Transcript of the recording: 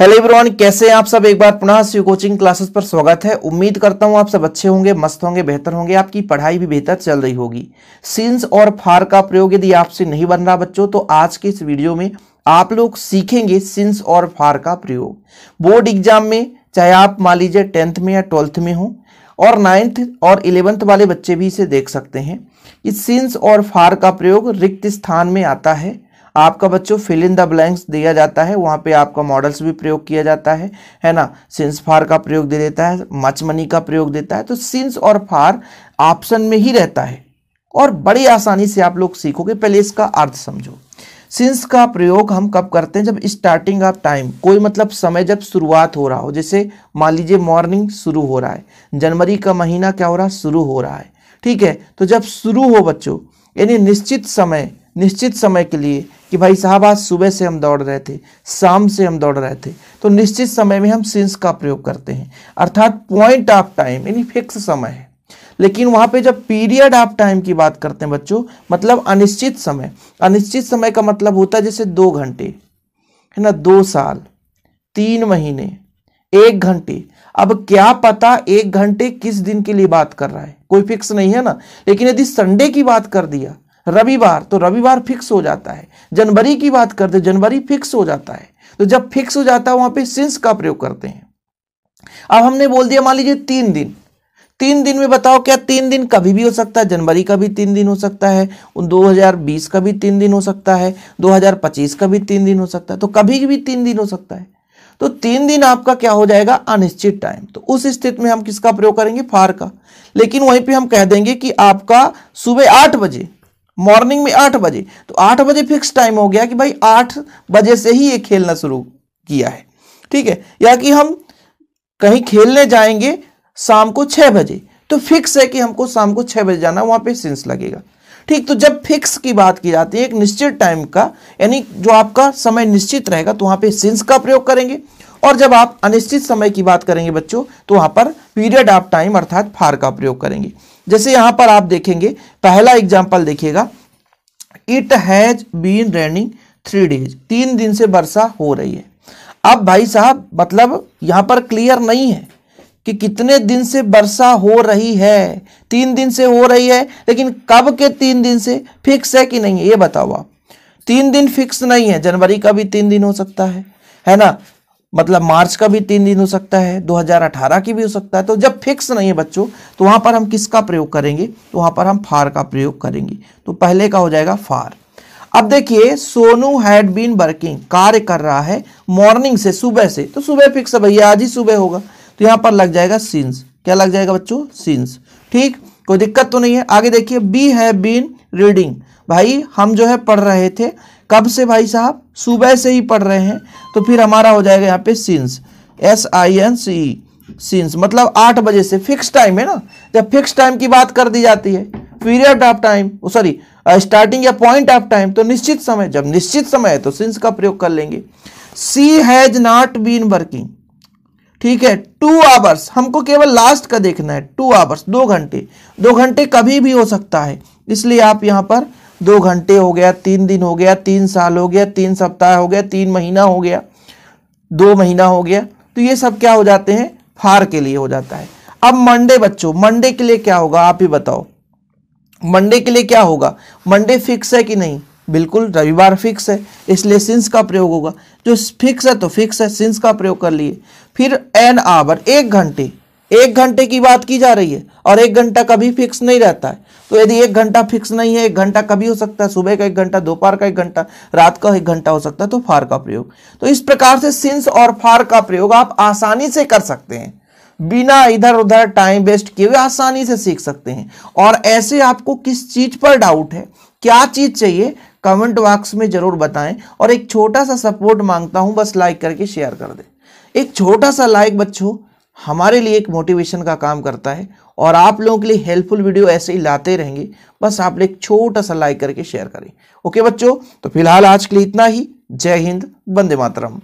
hello everyone कैसे हैं आप सब एक बार पुनः सी कोचिंग क्लासेस पर स्वागत है उम्मीद करता हूं आप सब अच्छे होंगे मस्त होंगे बेहतर होंगे आपकी पढ़ाई भी बेहतर चल रही होगी सिंस और फार का प्रयोग यदि आपसे नहीं बन रहा बच्चों तो आज के इस वीडियो में आप लोग सीखेंगे सिंस और फार का प्रयोग बोर्ड एग्जाम में चाहे आप मान लीजिए टेंथ में या ट्वेल्थ में हों और नाइन्थ और इलेवंथ वाले बच्चे भी इसे देख सकते हैं इस सिंस और फार का प्रयोग रिक्त स्थान में आता है आपका बच्चों फिल इन द ब्लैंक्स दिया जाता है वहाँ पे आपका मॉडल्स भी प्रयोग किया जाता है है ना सिंस फार का प्रयोग दे देता है मच मनी का प्रयोग देता है तो सिंस और फार ऑप्शन में ही रहता है और बड़ी आसानी से आप लोग सीखोगे पहले इसका अर्थ समझो सिंस का प्रयोग हम कब करते हैं जब स्टार्टिंग ऑफ टाइम कोई मतलब समय जब शुरुआत हो रहा हो जैसे मान लीजिए मॉर्निंग शुरू हो रहा है जनवरी का महीना क्या हो रहा है शुरू हो रहा है ठीक है तो जब शुरू हो बच्चों यानी निश्चित समय निश्चित समय के लिए कि भाई साहब आज सुबह से हम दौड़ रहे थे शाम से हम दौड़ रहे थे तो निश्चित समय में हम सिंस का प्रयोग करते हैं अर्थात पॉइंट ऑफ टाइम यानी फिक्स समय है लेकिन वहां पे जब पीरियड ऑफ टाइम की बात करते हैं बच्चों मतलब अनिश्चित समय अनिश्चित समय का मतलब होता है जैसे दो घंटे है ना दो साल तीन महीने एक घंटे अब क्या पता एक घंटे किस दिन के लिए बात कर रहा है कोई फिक्स नहीं है ना लेकिन यदि संडे की बात कर दिया रविवार तो रविवार फिक्स हो जाता है जनवरी की बात करते जनवरी फिक्स हो जाता है तो जब फिक्स हो जाता है वहां पे सिंस का प्रयोग करते हैं अब हमने बोल दिया मान लीजिए तीन दिन तीन दिन में बताओ क्या तीन दिन कभी भी हो सकता है जनवरी का भी तीन दिन हो सकता है 2020 का भी तीन दिन हो सकता है 2025 का भी तीन दिन हो सकता है तो कभी भी तीन दिन हो सकता है तो तीन दिन आपका क्या हो जाएगा अनिश्चित टाइम तो उस स्थिति में हम किसका प्रयोग करेंगे फार का लेकिन वहीं पे हम कह देंगे कि आपका सुबह आठ बजे मॉर्निंग में आठ बजे तो आठ बजे फिक्स टाइम हो गया कि भाई आठ बजे से ही ये खेलना शुरू किया है ठीक है या कि हम कहीं खेलने जाएंगे शाम को छह बजे तो फिक्स है कि हमको शाम को छह बजे जाना वहां पे सेंस लगेगा ठीक तो जब फिक्स की बात की जाती है एक निश्चित टाइम का यानी जो आपका समय निश्चित रहेगा तो वहां पे सिंस का प्रयोग करेंगे और जब आप अनिश्चित समय की बात करेंगे बच्चों तो वहां पर पीरियड ऑफ टाइम अर्थात फार का प्रयोग करेंगे जैसे यहां पर आप देखेंगे पहला एग्जाम्पल देखिएगा it has been raining three days तीन दिन से वर्षा हो रही है अब भाई साहब मतलब यहां पर क्लियर नहीं है कि कितने दिन से वर्षा हो रही है तीन दिन से हो रही है लेकिन कब के तीन दिन से फिक्स है कि नहीं ये बताओ आप तीन दिन फिक्स नहीं है जनवरी का भी तीन दिन हो सकता है है ना मतलब मार्च का भी तीन दिन हो सकता है 2018 की भी हो सकता है तो जब फिक्स नहीं है बच्चों तो वहां पर हम किसका प्रयोग करेंगे तो वहां पर हम फार का प्रयोग करेंगे तो पहले का हो जाएगा फार अब देखिए सोनू हैड बीन वर्किंग कार्य कर रहा है मॉर्निंग से सुबह से तो सुबह फिक्स है भैया आज ही सुबह होगा तो यहां पर लग जाएगा सीन्स क्या लग जाएगा बच्चों सीन्स ठीक कोई दिक्कत तो नहीं है आगे देखिए बी हैव बीन रीडिंग भाई हम जो है पढ़ रहे थे कब से भाई साहब सुबह से ही पढ़ रहे हैं तो फिर हमारा हो जाएगा यहाँ पे since S I N C since मतलब आठ बजे से फिक्स टाइम है ना जब फिक्स टाइम की बात कर दी जाती है period of time sorry starting या पॉइंट ऑफ टाइम तो निश्चित समय जब निश्चित समय है तो सिंस का प्रयोग कर लेंगे C has not been working ठीक है टू आवर्स हमको केवल लास्ट का देखना है टू आवर्स दो घंटे दो घंटे कभी भी हो सकता है इसलिए आप यहाँ पर दो घंटे हो गया तीन दिन हो गया तीन साल हो गया तीन सप्ताह हो गया तीन महीना हो गया दो महीना हो गया तो ये सब क्या हो जाते हैं फार के लिए हो जाता है अब मंडे बच्चों मंडे के लिए क्या होगा आप ही बताओ मंडे के लिए क्या होगा मंडे फिक्स है कि नहीं बिल्कुल रविवार फिक्स है इसलिए सिंस का प्रयोग होगा जो फिक्स है तो फिक्स है सिंस का प्रयोग कर लिए फिर एन आवर एक घंटे एक घंटे की बात की जा रही है और एक घंटा कभी फिक्स नहीं रहता है तो यदि एक घंटा फिक्स नहीं है एक घंटा कभी हो सकता है सुबह का एक घंटा दोपहर का एक घंटा रात का एक घंटा हो सकता है तो फार का प्रयोग तो इस प्रकार से सिंस और फार का प्रयोग आप आसानी से कर सकते हैं बिना इधर उधर टाइम वेस्ट किए हुए आसानी से सीख सकते हैं और ऐसे आपको किस चीज पर डाउट है क्या चीज चाहिए कमेंट बॉक्स में ज़रूर बताएं और एक छोटा सा सपोर्ट मांगता हूं बस लाइक करके शेयर कर दें एक छोटा सा लाइक बच्चों हमारे लिए एक मोटिवेशन का काम करता है और आप लोगों के लिए हेल्पफुल वीडियो ऐसे ही लाते रहेंगे बस आप एक छोटा सा लाइक करके शेयर करें ओके बच्चों तो फिलहाल आज के लिए इतना ही जय हिंद बंदे मातरम